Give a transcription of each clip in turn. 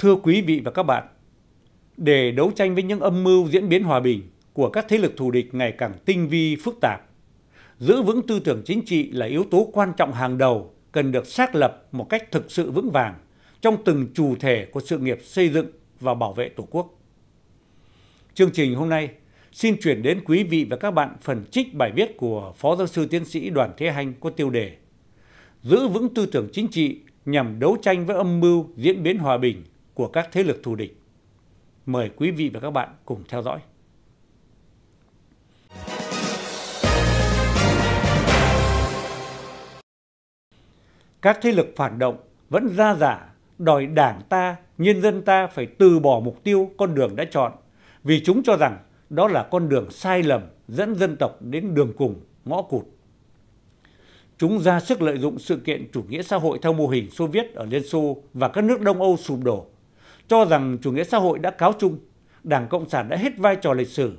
thưa quý vị và các bạn để đấu tranh với những âm mưu diễn biến hòa bình của các thế lực thù địch ngày càng tinh vi phức tạp giữ vững tư tưởng chính trị là yếu tố quan trọng hàng đầu cần được xác lập một cách thực sự vững vàng trong từng chủ thể của sự nghiệp xây dựng và bảo vệ tổ quốc chương trình hôm nay xin chuyển đến quý vị và các bạn phần trích bài viết của phó giáo sư tiến sĩ đoàn thế hanh có tiêu đề giữ vững tư tưởng chính trị nhằm đấu tranh với âm mưu diễn biến hòa bình của các thế lực thù địch mời quý vị và các bạn cùng theo dõi các thế lực phản động vẫn ra giả đòi đảng ta nhân dân ta phải từ bỏ mục tiêu con đường đã chọn vì chúng cho rằng đó là con đường sai lầm dẫn dân tộc đến đường cùng ngõ cụt chúng ra sức lợi dụng sự kiện chủ nghĩa xã hội theo mô hình xô viết ở liên xô và các nước đông âu sụp đổ cho rằng chủ nghĩa xã hội đã cáo chung đảng cộng sản đã hết vai trò lịch sử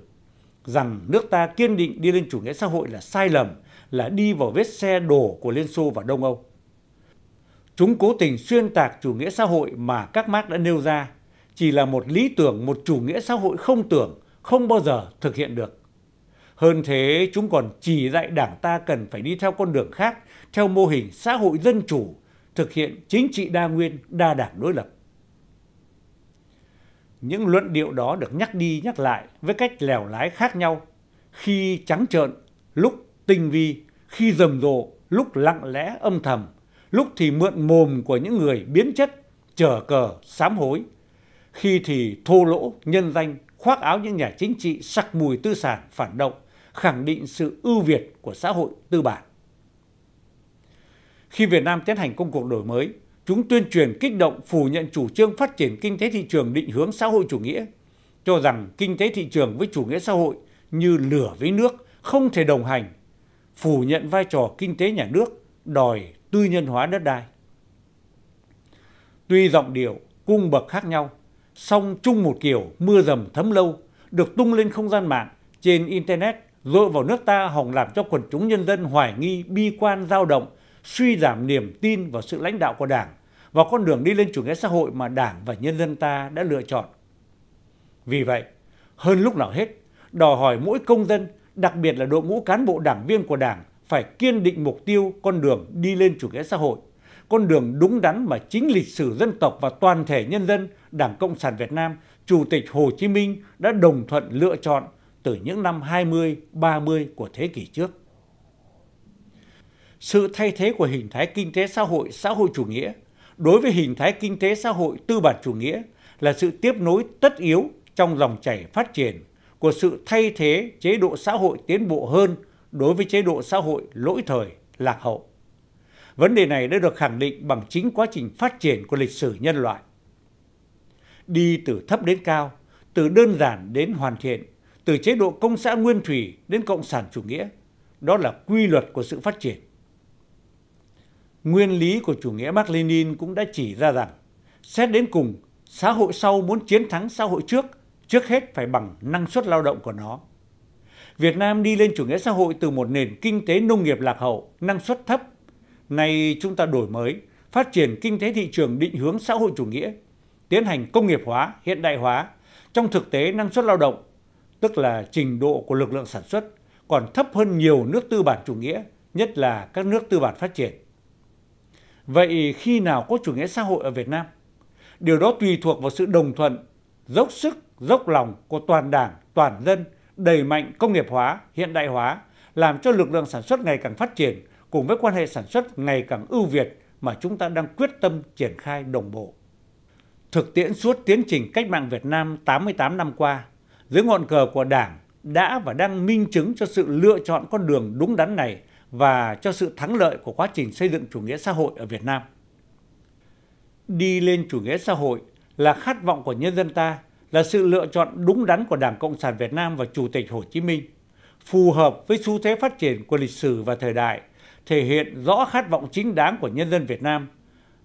rằng nước ta kiên định đi lên chủ nghĩa xã hội là sai lầm là đi vào vết xe đổ của liên xô và đông âu chúng cố tình xuyên tạc chủ nghĩa xã hội mà các mark đã nêu ra chỉ là một lý tưởng một chủ nghĩa xã hội không tưởng không bao giờ thực hiện được hơn thế chúng còn chỉ dạy đảng ta cần phải đi theo con đường khác theo mô hình xã hội dân chủ thực hiện chính trị đa nguyên đa đảng đối lập những luận điệu đó được nhắc đi nhắc lại với cách lèo lái khác nhau khi trắng trợn lúc tinh vi khi rầm rộ lúc lặng lẽ âm thầm lúc thì mượn mồm của những người biến chất trở cờ sám hối khi thì thô lỗ nhân danh khoác áo những nhà chính trị sặc mùi tư sản phản động khẳng định sự ưu việt của xã hội tư bản khi Việt Nam tiến hành công cuộc đổi mới chúng tuyên truyền kích động phủ nhận chủ trương phát triển kinh tế thị trường định hướng xã hội chủ nghĩa cho rằng kinh tế thị trường với chủ nghĩa xã hội như lửa với nước không thể đồng hành phủ nhận vai trò kinh tế nhà nước đòi tư nhân hóa đất đai tuy giọng điệu cung bậc khác nhau song chung một kiểu mưa dầm thấm lâu được tung lên không gian mạng trên internet dội vào nước ta hòng làm cho quần chúng nhân dân hoài nghi bi quan dao động suy giảm niềm tin vào sự lãnh đạo của đảng vào con đường đi lên chủ nghĩa xã hội mà đảng và nhân dân ta đã lựa chọn vì vậy hơn lúc nào hết đòi hỏi mỗi công dân đặc biệt là đội ngũ cán bộ đảng viên của đảng phải kiên định mục tiêu con đường đi lên chủ nghĩa xã hội con đường đúng đắn mà chính lịch sử dân tộc và toàn thể nhân dân Đảng Cộng sản Việt Nam, Chủ tịch Hồ Chí Minh đã đồng thuận lựa chọn từ những năm 20, 30 của thế kỷ trước. Sự thay thế của hình thái kinh tế xã hội xã hội chủ nghĩa đối với hình thái kinh tế xã hội tư bản chủ nghĩa là sự tiếp nối tất yếu trong dòng chảy phát triển của sự thay thế chế độ xã hội tiến bộ hơn đối với chế độ xã hội lỗi thời lạc hậu vấn đề này đã được khẳng định bằng chính quá trình phát triển của lịch sử nhân loại đi từ thấp đến cao từ đơn giản đến hoàn thiện từ chế độ công xã nguyên thủy đến cộng sản chủ nghĩa đó là quy luật của sự phát triển nguyên lý của chủ nghĩa mark lenin cũng đã chỉ ra rằng xét đến cùng xã hội sau muốn chiến thắng xã hội trước trước hết phải bằng năng suất lao động của nó việt nam đi lên chủ nghĩa xã hội từ một nền kinh tế nông nghiệp lạc hậu năng suất thấp nay chúng ta đổi mới phát triển kinh tế thị trường định hướng xã hội chủ nghĩa tiến hành công nghiệp hóa hiện đại hóa trong thực tế năng suất lao động tức là trình độ của lực lượng sản xuất còn thấp hơn nhiều nước tư bản chủ nghĩa nhất là các nước tư bản phát triển vậy khi nào có chủ nghĩa xã hội ở việt nam điều đó tùy thuộc vào sự đồng thuận dốc sức dốc lòng của toàn đảng toàn dân đẩy mạnh công nghiệp hóa hiện đại hóa làm cho lực lượng sản xuất ngày càng phát triển cùng với quan hệ sản xuất ngày càng ưu việt mà chúng ta đang quyết tâm triển khai đồng bộ thực tiễn suốt tiến trình cách mạng Việt Nam 88 năm qua, dưới ngọn cờ của Đảng đã và đang minh chứng cho sự lựa chọn con đường đúng đắn này và cho sự thắng lợi của quá trình xây dựng chủ nghĩa xã hội ở việt nam đi lên chủ nghĩa xã hội là khát vọng của nhân dân ta là sự lựa chọn đúng đắn của đảng cộng sản việt nam và chủ tịch hồ chí minh phù hợp với xu thế phát triển của lịch sử và thời đại thể hiện rõ khát vọng chính đáng của nhân dân việt nam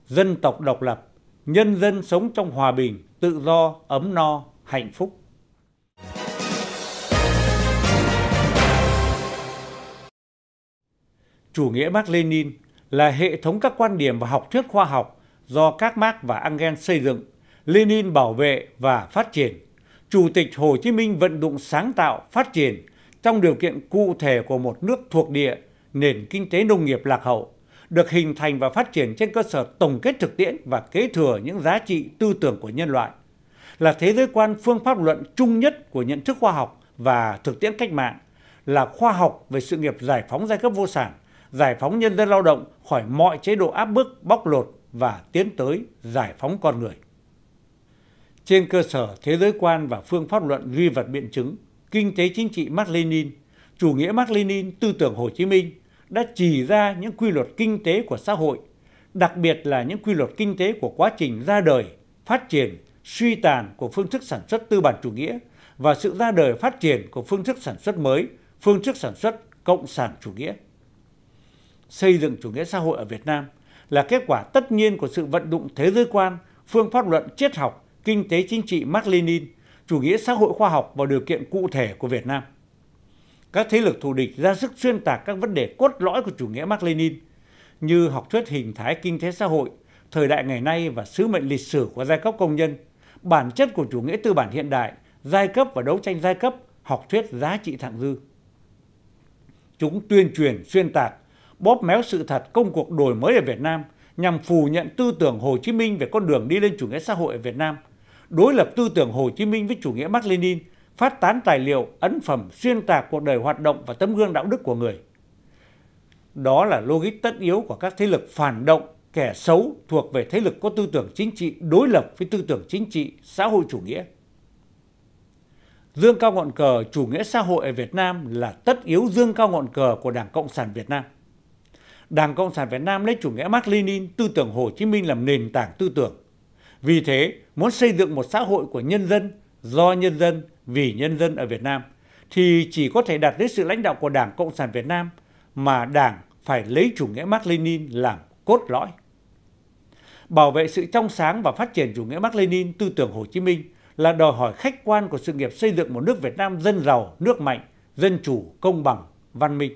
dân tộc độc lập nhân dân sống trong hòa bình tự do ấm no hạnh phúc chủ nghĩa mark lenin là hệ thống các quan điểm và học thuyết khoa học do các mark và engel xây dựng lenin bảo vệ và phát triển chủ tịch hồ chí minh vận dụng sáng tạo phát triển trong điều kiện cụ thể của một nước thuộc địa nền kinh tế nông nghiệp lạc hậu được hình thành và phát triển trên cơ sở tổng kết thực tiễn và kế thừa những giá trị tư tưởng của nhân loại là thế giới quan phương pháp luận chung nhất của nhận thức khoa học và thực tiễn cách mạng là khoa học về sự nghiệp giải phóng giai cấp vô sản giải phóng nhân dân lao động khỏi mọi chế độ áp bức bóc lột và tiến tới giải phóng con người trên cơ sở thế giới quan và phương pháp luận duy vật biện chứng kinh tế chính trị mark lenin chủ nghĩa mark lenin tư tưởng hồ chí minh đã chỉ ra những quy luật kinh tế của xã hội đặc biệt là những quy luật kinh tế của quá trình ra đời phát triển suy tàn của phương thức sản xuất tư bản chủ nghĩa và sự ra đời phát triển của phương thức sản xuất mới phương thức sản xuất cộng sản chủ nghĩa xây dựng chủ nghĩa xã hội ở việt nam là kết quả tất nhiên của sự vận dụng thế giới quan phương pháp luận triết học kinh tế chính trị mark lenin chủ nghĩa xã hội khoa học vào điều kiện cụ thể của việt nam các thế lực thù địch ra sức xuyên tạc các vấn đề cốt lõi của chủ nghĩa mark lenin như học thuyết hình thái kinh tế xã hội thời đại ngày nay và sứ mệnh lịch sử của giai cấp công nhân bản chất của chủ nghĩa tư bản hiện đại giai cấp và đấu tranh giai cấp học thuyết giá trị thặng dư chúng tuyên truyền xuyên tạc bóp méo sự thật công cuộc đổi mới ở việt nam nhằm phủ nhận tư tưởng hồ chí minh về con đường đi lên chủ nghĩa xã hội ở việt nam đối lập tư tưởng hồ chí minh với chủ nghĩa mark lenin phát tán tài liệu ấn phẩm xuyên tạc cuộc đời hoạt động và tấm gương đạo đức của người đó là logic tất yếu của các thế lực phản động kẻ xấu thuộc về thế lực có tư tưởng chính trị đối lập với tư tưởng chính trị xã hội chủ nghĩa dương cao ngọn cờ chủ nghĩa xã hội ở việt nam là tất yếu dương cao ngọn cờ của đảng cộng sản việt nam đảng cộng sản việt nam lấy chủ nghĩa mark lenin tư tưởng hồ chí minh làm nền tảng tư tưởng vì thế muốn xây dựng một xã hội của nhân dân do nhân dân vì nhân dân ở việt nam thì chỉ có thể đặt đến sự lãnh đạo của đảng cộng sản việt nam mà đảng phải lấy chủ nghĩa mark lenin làm cốt lõi bảo vệ sự trong sáng và phát triển chủ nghĩa mark lenin tư tưởng hồ chí minh là đòi hỏi khách quan của sự nghiệp xây dựng một nước việt nam dân giàu nước mạnh dân chủ công bằng văn minh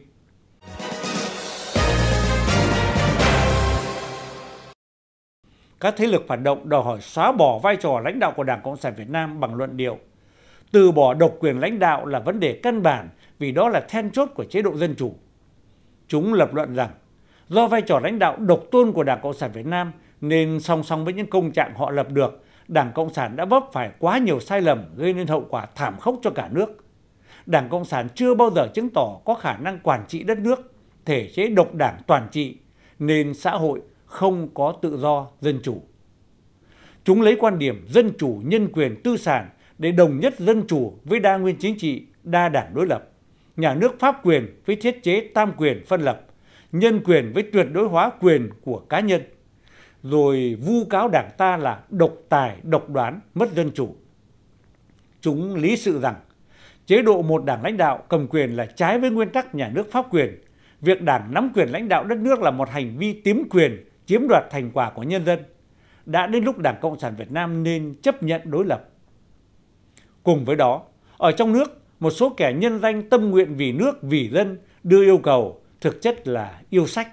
các thế lực phản động đòi hỏi xóa bỏ vai trò lãnh đạo của đảng cộng sản việt nam bằng luận điệu từ bỏ độc quyền lãnh đạo là vấn đề căn bản vì đó là then chốt của chế độ dân chủ chúng lập luận rằng do vai trò lãnh đạo độc tôn của đảng cộng sản việt nam nên song song với những công trạng họ lập được đảng cộng sản đã vấp phải quá nhiều sai lầm gây nên hậu quả thảm khốc cho cả nước đảng cộng sản chưa bao giờ chứng tỏ có khả năng quản trị đất nước thể chế độc đảng toàn trị nên xã hội không có tự do dân chủ chúng lấy quan điểm dân chủ nhân quyền tư sản để đồng nhất dân chủ với đa nguyên chính trị đa đảng đối lập nhà nước pháp quyền với thiết chế tam quyền phân lập nhân quyền với tuyệt đối hóa quyền của cá nhân rồi vu cáo đảng ta là độc tài độc đoán mất dân chủ chúng lý sự rằng chế độ một đảng lãnh đạo cầm quyền là trái với nguyên tắc nhà nước pháp quyền việc đảng nắm quyền lãnh đạo đất nước là một hành vi tiếm quyền chiếm đoạt thành quả của nhân dân đã đến lúc đảng cộng sản việt nam nên chấp nhận đối lập cùng với đó ở trong nước một số kẻ nhân danh tâm nguyện vì nước vì dân đưa yêu cầu thực chất là yêu sách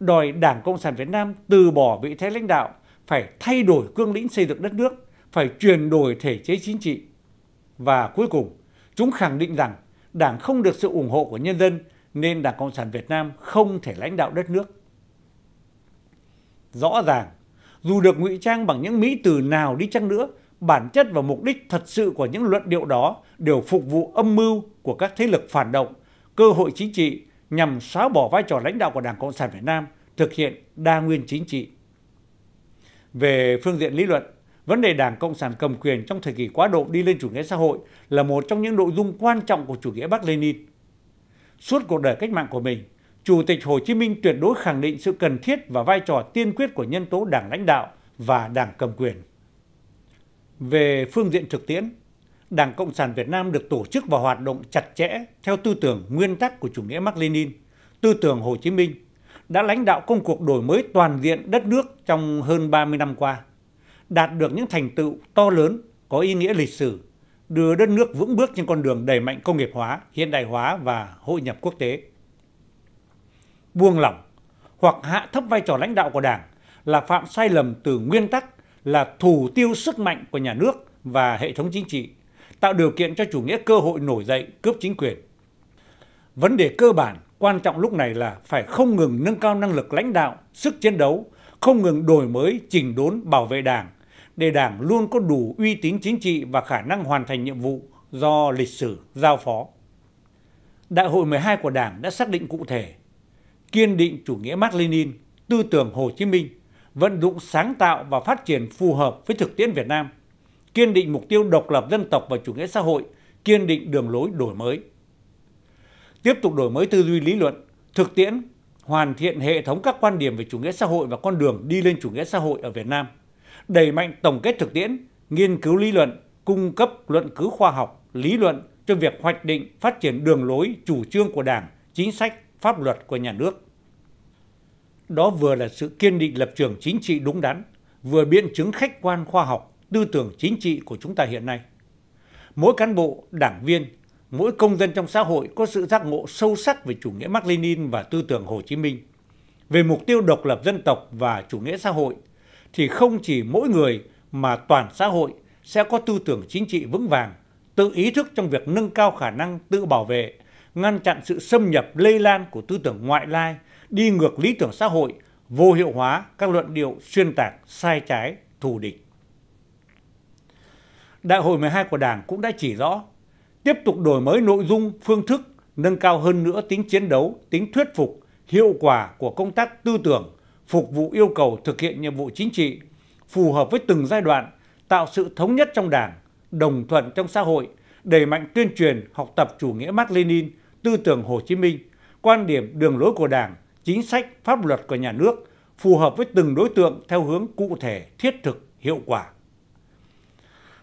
đòi đảng cộng sản việt nam từ bỏ vị thế lãnh đạo phải thay đổi cương lĩnh xây dựng đất nước phải chuyển đổi thể chế chính trị và cuối cùng chúng khẳng định rằng đảng không được sự ủng hộ của nhân dân nên đảng cộng sản việt nam không thể lãnh đạo đất nước rõ ràng dù được ngụy trang bằng những mỹ từ nào đi chăng nữa bản chất và mục đích thật sự của những luận điệu đó đều phục vụ âm mưu của các thế lực phản động cơ hội chính trị nhằm xóa bỏ vai trò lãnh đạo của đảng cộng sản việt nam thực hiện đa nguyên chính trị về phương diện lý luận vấn đề đảng cộng sản cầm quyền trong thời kỳ quá độ đi lên chủ nghĩa xã hội là một trong những nội dung quan trọng của chủ nghĩa bắc lenin suốt cuộc đời cách mạng của mình chủ tịch hồ chí minh tuyệt đối khẳng định sự cần thiết và vai trò tiên quyết của nhân tố đảng lãnh đạo và đảng cầm quyền về phương diện thực tiễn đảng cộng sản việt nam được tổ chức và hoạt động chặt chẽ theo tư tưởng nguyên tắc của chủ nghĩa mark lenin tư tưởng hồ chí minh đã lãnh đạo công cuộc đổi mới toàn diện đất nước trong hơn 30 năm qua, đạt được những thành tựu to lớn có ý nghĩa lịch sử, đưa đất nước vững bước trên con đường đẩy mạnh công nghiệp hóa, hiện đại hóa và hội nhập quốc tế buông lỏng hoặc hạ thấp vai trò lãnh đạo của đảng là phạm sai lầm từ nguyên tắc là thủ tiêu sức mạnh của nhà nước và hệ thống chính trị tạo điều kiện cho chủ nghĩa cơ hội nổi dậy cướp chính quyền vấn đề cơ bản quan trọng lúc này là phải không ngừng nâng cao năng lực lãnh đạo sức chiến đấu không ngừng đổi mới chỉnh đốn bảo vệ đảng để đảng luôn có đủ uy tín chính trị và khả năng hoàn thành nhiệm vụ do lịch sử giao phó. Đại hội 12 của Đảng đã xác định cụ thể kiên định chủ nghĩa mark lenin tư tưởng hồ chí minh vận dụng sáng tạo và phát triển phù hợp với thực tiễn việt nam kiên định mục tiêu độc lập dân tộc và chủ nghĩa xã hội kiên định đường lối đổi mới tiếp tục đổi mới tư duy lý luận thực tiễn hoàn thiện hệ thống các quan điểm về chủ nghĩa xã hội và con đường đi lên chủ nghĩa xã hội ở việt nam đẩy mạnh tổng kết thực tiễn nghiên cứu lý luận cung cấp luận cứu khoa học lý luận cho việc hoạch định phát triển đường lối chủ trương của đảng chính sách pháp luật của nhà nước đó vừa là sự kiên định lập trường chính trị đúng đắn vừa biện chứng khách quan khoa học tư tưởng chính trị của chúng ta hiện nay mỗi cán bộ đảng viên mỗi công dân trong xã hội có sự giác ngộ sâu sắc về chủ nghĩa mark lenin và tư tưởng hồ chí minh về mục tiêu độc lập dân tộc và chủ nghĩa xã hội thì không chỉ mỗi người mà toàn xã hội sẽ có tư tưởng chính trị vững vàng tự ý thức trong việc nâng cao khả năng tự bảo vệ ngăn chặn sự xâm nhập lây lan của tư tưởng ngoại lai đi ngược lý tưởng xã hội vô hiệu hóa các luận điệu xuyên tạc sai trái thù địch Đại hội 12 của Đảng cũng đã chỉ rõ tiếp tục đổi mới nội dung phương thức nâng cao hơn nữa tính chiến đấu tính thuyết phục hiệu quả của công tác tư tưởng phục vụ yêu cầu thực hiện nhiệm vụ chính trị phù hợp với từng giai đoạn tạo sự thống nhất trong đảng đồng thuận trong xã hội đẩy mạnh tuyên truyền học tập chủ nghĩa mark lenin tư tưởng hồ chí minh quan điểm đường lối của đảng chính sách pháp luật của nhà nước phù hợp với từng đối tượng theo hướng cụ thể thiết thực hiệu quả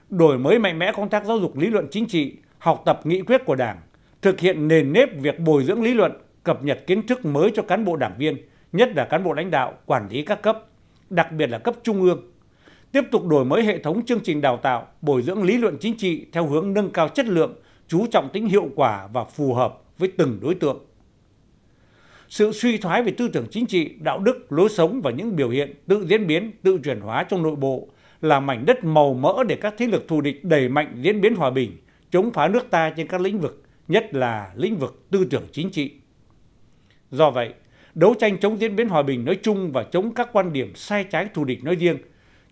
đổi mới mạnh mẽ công tác giáo dục lý luận chính trị học tập nghị quyết của đảng thực hiện nền nếp việc bồi dưỡng lý luận cập nhật kiến thức mới cho cán bộ đảng viên nhất là cán bộ lãnh đạo quản lý các cấp đặc biệt là cấp trung ương tiếp tục đổi mới hệ thống chương trình đào tạo bồi dưỡng lý luận chính trị theo hướng nâng cao chất lượng chú trọng tính hiệu quả và phù hợp với từng đối tượng sự suy thoái về tư tưởng chính trị đạo đức lối sống và những biểu hiện tự diễn biến tự chuyển hóa trong nội bộ là mảnh đất màu mỡ để các thế lực thù địch đẩy mạnh diễn biến hòa bình chống phá nước ta trên các lĩnh vực nhất là lĩnh vực tư tưởng chính trị do vậy đấu tranh chống diễn biến hòa bình nói chung và chống các quan điểm sai trái thù địch nói riêng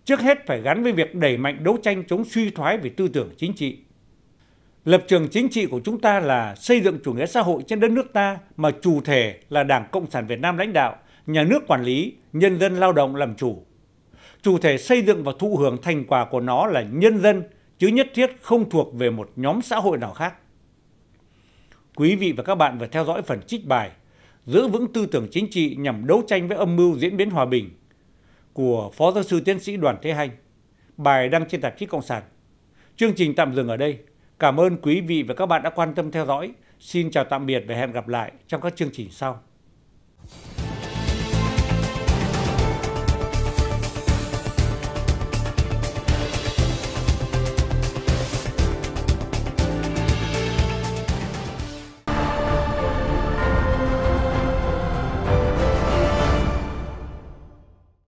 trước hết phải gắn với việc đẩy mạnh đấu tranh chống suy thoái về tư tưởng chính trị lập trường chính trị của chúng ta là xây dựng chủ nghĩa xã hội trên đất nước ta mà chủ thể là đảng cộng sản việt nam lãnh đạo nhà nước quản lý nhân dân lao động làm chủ chủ thể xây dựng và thụ hưởng thành quả của nó là nhân dân chứ nhất thiết không thuộc về một nhóm xã hội nào khác quý vị và các bạn vừa theo dõi phần trích bài giữ vững tư tưởng chính trị nhằm đấu tranh với âm mưu diễn biến hòa bình của phó giáo sư tiến sĩ đoàn thế hanh bài đăng trên tạp chí cộng sản chương trình tạm dừng ở đây cảm ơn quý vị và các bạn đã quan tâm theo dõi xin chào tạm biệt và hẹn gặp lại trong các chương trình sau